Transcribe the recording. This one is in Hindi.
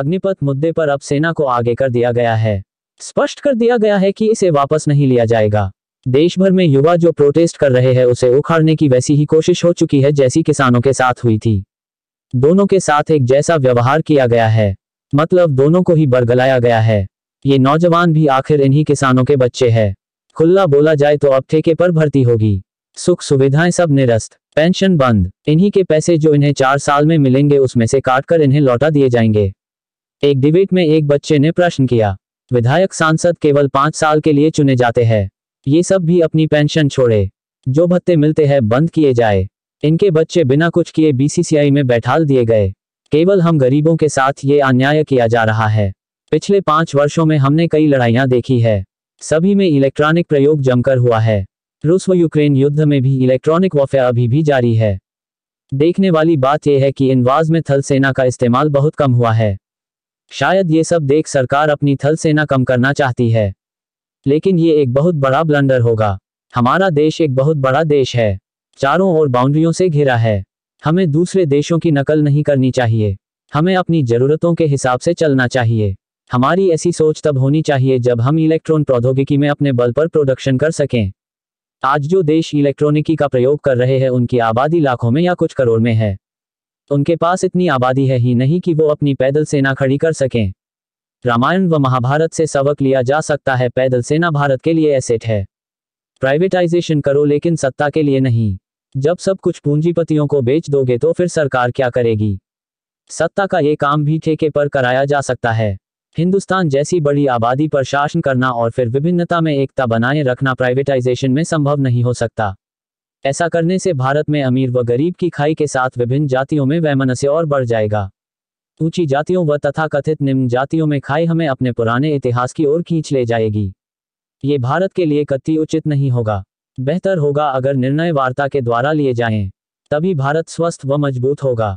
अग्निपथ मुद्दे पर अब सेना को आगे कर दिया गया है स्पष्ट कर दिया गया है कि इसे वापस नहीं लिया जाएगा देश भर में युवा जो प्रोटेस्ट कर रहे हैं उसे उखाड़ने की वैसी ही कोशिश हो चुकी है जैसी किसानों के साथ हुई थी दोनों के साथ एक जैसा व्यवहार किया गया है मतलब दोनों को ही बरगलाया गया है ये नौजवान भी आखिर इन्हीं किसानों के बच्चे है खुल्ला बोला जाए तो अब ठेके पर भर्ती होगी सुख सुविधाएं सब निरस्त पेंशन बंद इन्हीं के पैसे जो इन्हें चार साल में मिलेंगे उसमें से काट कर इन्हें लौटा दिए जाएंगे एक डिबेट में एक बच्चे ने प्रश्न किया विधायक सांसद केवल पांच साल के लिए चुने जाते हैं ये सब भी अपनी पेंशन छोड़े जो भत्ते मिलते हैं बंद किए जाए इनके बच्चे बिना कुछ किए बीसीसीआई में बैठाल दिए गए केवल हम गरीबों के साथ ये अन्याय किया जा रहा है पिछले पांच वर्षों में हमने कई लड़ाइयां देखी है सभी में इलेक्ट्रॉनिक प्रयोग जमकर हुआ है रूस व यूक्रेन युद्ध में भी इलेक्ट्रॉनिक वॉरफेयर अभी भी जारी है देखने वाली बात यह है कि इन वाज में थल सेना का इस्तेमाल बहुत कम हुआ है शायद ये सब देख सरकार अपनी थल सेना कम करना चाहती है लेकिन ये एक बहुत बड़ा ब्लंडर होगा हमारा देश एक बहुत बड़ा देश है चारों ओर बाउंड्रियों से घिरा है हमें दूसरे देशों की नकल नहीं करनी चाहिए हमें अपनी जरूरतों के हिसाब से चलना चाहिए हमारी ऐसी सोच तब होनी चाहिए जब हम इलेक्ट्रॉन प्रौद्योगिकी में अपने बल पर प्रोडक्शन कर सकें आज जो देश इलेक्ट्रॉनिकी का प्रयोग कर रहे हैं उनकी आबादी लाखों में या कुछ करोड़ में है तो उनके पास इतनी आबादी है ही नहीं कि वो अपनी पैदल सेना खड़ी कर सकें रामायण व महाभारत से सबक लिया जा सकता है पैदल सेना भारत के लिए एसेट है प्राइवेटाइजेशन करो लेकिन सत्ता के लिए नहीं जब सब कुछ पूंजीपतियों को बेच दोगे तो फिर सरकार क्या करेगी सत्ता का ये काम भी ठेके पर कराया जा सकता है हिंदुस्तान जैसी बड़ी आबादी पर शासन करना और फिर विभिन्नता में एकता बनाए रखना प्राइवेटाइजेशन में संभव नहीं हो सकता ऐसा करने से भारत में अमीर व गरीब की खाई के साथ विभिन्न जातियों में वैमनस्य और बढ़ जाएगा ऊंची जातियों व तथा कथित निम्न जातियों में खाई हमें अपने पुराने इतिहास की ओर खींच ले जाएगी ये भारत के लिए कत्ती उचित नहीं होगा बेहतर होगा अगर निर्णय वार्ता के द्वारा लिए जाएं। तभी भारत स्वस्थ व मजबूत होगा